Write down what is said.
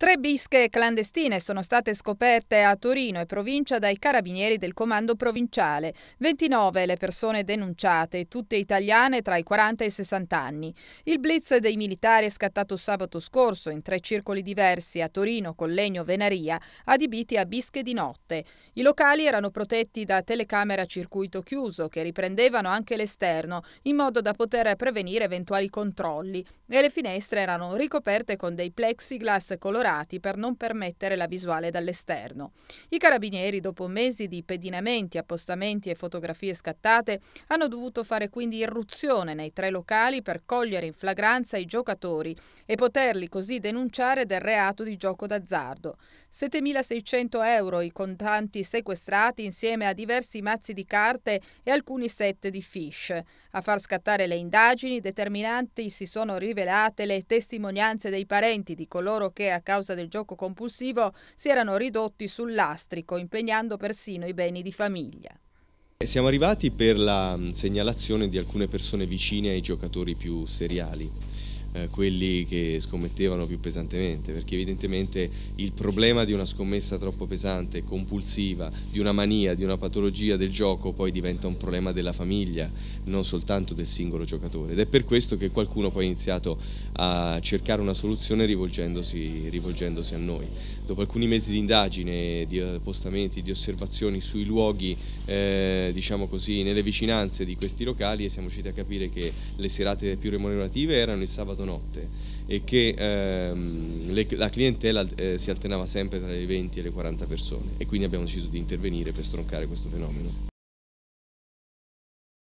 Tre bische clandestine sono state scoperte a Torino e provincia dai carabinieri del comando provinciale. 29 le persone denunciate, tutte italiane tra i 40 e i 60 anni. Il blitz dei militari è scattato sabato scorso in tre circoli diversi a Torino, Collegno, Venaria, adibiti a bische di notte. I locali erano protetti da telecamere a circuito chiuso che riprendevano anche l'esterno in modo da poter prevenire eventuali controlli e le finestre erano ricoperte con dei plexiglass colorati serrati per non permettere la visuale dall'esterno. I carabinieri, dopo mesi di pedinamenti, appostamenti e fotografie scattate, hanno dovuto fare quindi irruzione nei tre locali per cogliere in flagranza i giocatori e poterli così denunciare del reato di gioco d'azzardo. 7.600 euro i contanti sequestrati insieme a diversi mazzi di carte e alcuni set di fish. A far scattare le indagini determinanti si sono rivelate le testimonianze dei parenti di coloro che a causa causa del gioco compulsivo si erano ridotti sul lastrico, impegnando persino i beni di famiglia. Eh, siamo arrivati per la mm, segnalazione di alcune persone vicine ai giocatori più seriali eh, quelli che scommettevano più pesantemente, perché evidentemente il problema di una scommessa troppo pesante, compulsiva, di una mania, di una patologia del gioco poi diventa un problema della famiglia, non soltanto del singolo giocatore. Ed è per questo che qualcuno poi ha iniziato a cercare una soluzione rivolgendosi, rivolgendosi a noi. Dopo alcuni mesi di indagine, di appostamenti, di osservazioni sui luoghi, eh, diciamo così, nelle vicinanze di questi locali, siamo riusciti a capire che le serate più remunerative erano il sabato sabato notte e che ehm, le, la clientela eh, si alternava sempre tra le 20 e le 40 persone e quindi abbiamo deciso di intervenire per stroncare questo fenomeno.